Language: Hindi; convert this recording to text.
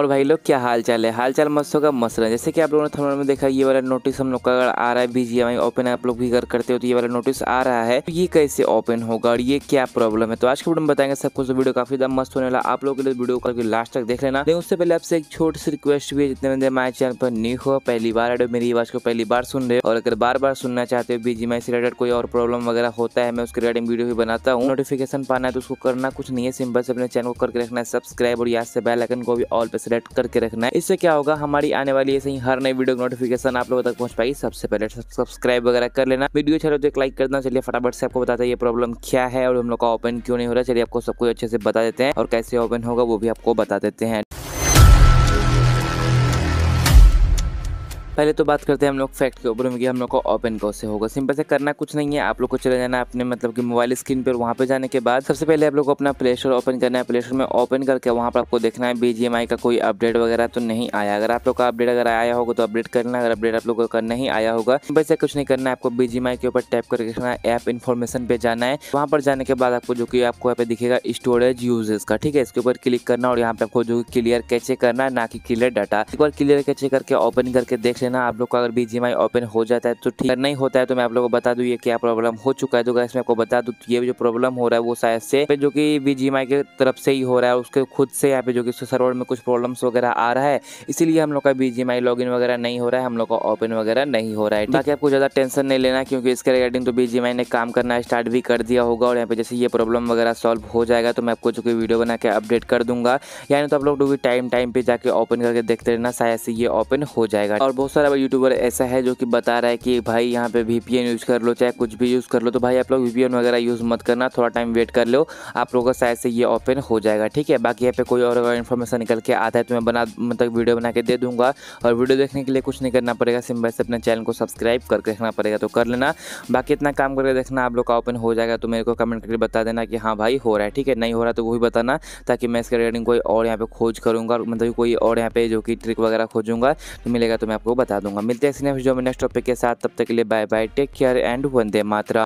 और भाई लोग क्या हाल चाल है हाल चाल मस्त होगा मस्त रहे जैसे कि आप लोगों ने थंबनेल में देखा ये वाला नोटिस हम लोग का अगर आ रहा है बी बीजीएमआई ओपन आप लोग भी अगर करते हो तो ये वाला नोटिस आ रहा है तो ये कैसे ओपन होगा और ये क्या प्रॉब्लम है तो आज के वीडियो में बताएंगे सब कुछ तो वीडियो काफी ज्यादा मस्त होने वाला आप लोगों के लिए वीडियो करके लास्ट तक देख लेना लेकिन उससे पहले आपसे एक छोटी सी रिक्वेस्ट भी है जितने बंदे हमारे चैनल पर न्यू हो पहली बार आडियो मेरी आवाज को पहली बार सुन रहे हो और अगर बार बार सुनना चाहते हो बीजीएमआई से रिलेटेड कोई और प्रॉब्लम वगैरह होता है मैं उसके रिगार्डिंग वीडियो भी बनाता हूँ नोटिफिकेशन पाना है तो उसको करना कुछ नहीं है सिंपल से अपने चैनल को करके रखना है सब्सक्राइब और यहाँ से बेलाइकन को भी ऑल पे सेलेक्ट करके रखना है इससे क्या होगा हमारी आने वाली ऐसे ही हर नई वीडियो की नोटिफिकेशन आप लोगों तक पहुंच पाएगी सबसे पहले सब्सक्राइब वगैरह कर लेना वीडियो चलो अच्छा तो एक लाइक करना चलिए फटाफट से आपको बताते हैं ये प्रॉब्लम क्या है और हम लोग का ओपन क्यों नहीं हो रहा चलिए आपको सब कुछ अच्छे से बता देते हैं और कैसे ओपन होगा वो भी आपको बता देते हैं पहले तो बात करते हैं हम लोग फैक्ट के ऊपर में हम लोग को ओपन कैसे होगा सिंपल से करना कुछ नहीं है आप लोग को चले जाना अपने मतलब कि मोबाइल स्क्रीन पर वहाँ पे जाने के बाद सबसे पहले आप लोग को अपना प्ले स्टोर ओपन करना है प्ले स्टोर में ओपन करके वहाँ पर आपको देखना है बी का कोई अपडेट वगैरह तो नहीं आया अगर आप लोग का अपडेट अगर आया होगा तो अपडेट करना अगर अपडेट आप लोग को करना ही आया होगा सिंपल से कुछ नहीं करना है आपको बीजीएमआई के ऊपर टैप करके देखना है ऐप इन्फॉर्मेशन पे जाना है वहाँ पर जाने के बाद आपको जो कि आपको यहाँ पे दिखेगा स्टोरेज यूजेस का ठीक है इसके ऊपर क्लिक करना और यहाँ पे आपको जो क्लियर कैचे करना है ना कि क्लियर डाटा एक बार क्लियर कैचे करके ओपन करके देख लेना देना आप लोग का अगर बी ओपन हो जाता है तो ठीक नहीं होता है तो मैं आप लोग को बता दू ये क्या प्रॉब्लम हो चुका है तो गैस मैं आपको बता दू तो ये जो प्रॉब्लम हो रहा है वो शायद से जो कि बी के तरफ से ही हो रहा है उसके खुद से यहाँ पे जो कि सर्वर में कुछ प्रॉब्लम वगैरह आ रहा है इसीलिए हम लोग का बी लॉगिन वगैरह नहीं हो रहा है हम लोग का ओपन वगैरह नहीं हो रहा है ताकि आपको ज़्यादा टेंशन नहीं लेना क्योंकि इसके रिगार्डिंग तो बी ने काम करना स्टार्ट भी कर दिया होगा और यहाँ पे जैसे ये प्रॉब्लम वगैरह सॉल्व हो जाएगा तो मैं आपको जो कि वीडियो बना के अपडेट कर दूंगा यानी तो आप लोग टाइम टाइम पे जाके ओपन करके देखते रहना शायद से ये ओपन हो जाएगा और बहुत बहुत सारा यूट्यूबर ऐसा है जो कि बता रहा है कि भाई यहाँ पे वी यूज़ कर लो चाहे कुछ भी यूज़ कर लो तो भाई आप लोग वी वगैरह यूज़ मत करना थोड़ा टाइम वेट कर लो आप लोगों का शायद से ये ओपन हो जाएगा ठीक है बाकी यहाँ पे कोई और अगर इन्फॉर्मेशन निकल के आता है तो मैं बना मतलब वीडियो बना के दे दूँगा और वीडियो देखने के लिए कुछ नहीं करना पड़ेगा सिम वैसे अपने चैनल को सब्सक्राइब करके रखना पड़ेगा तो कर लेना बाकी इतना काम करके देखना आप लोग का ओपन हो जाएगा तो मेरे को कमेंट करके बता देना कि हाँ भाई हो रहा है ठीक है नहीं हो रहा तो वो भी बताना ताकि मैं इसके रिगार्डिंग कोई और यहाँ पर खोज करूँगा मतलब कोई और यहाँ पे जो कि ट्रिक वगैरह खोजूंगा तो मिलेगा तो मैं आपको बता दूंगा मिलते हैं नेक्स्ट जो नेक्स्ट टॉपिक के साथ तब तक के लिए bye bye take care and वंदे मातरा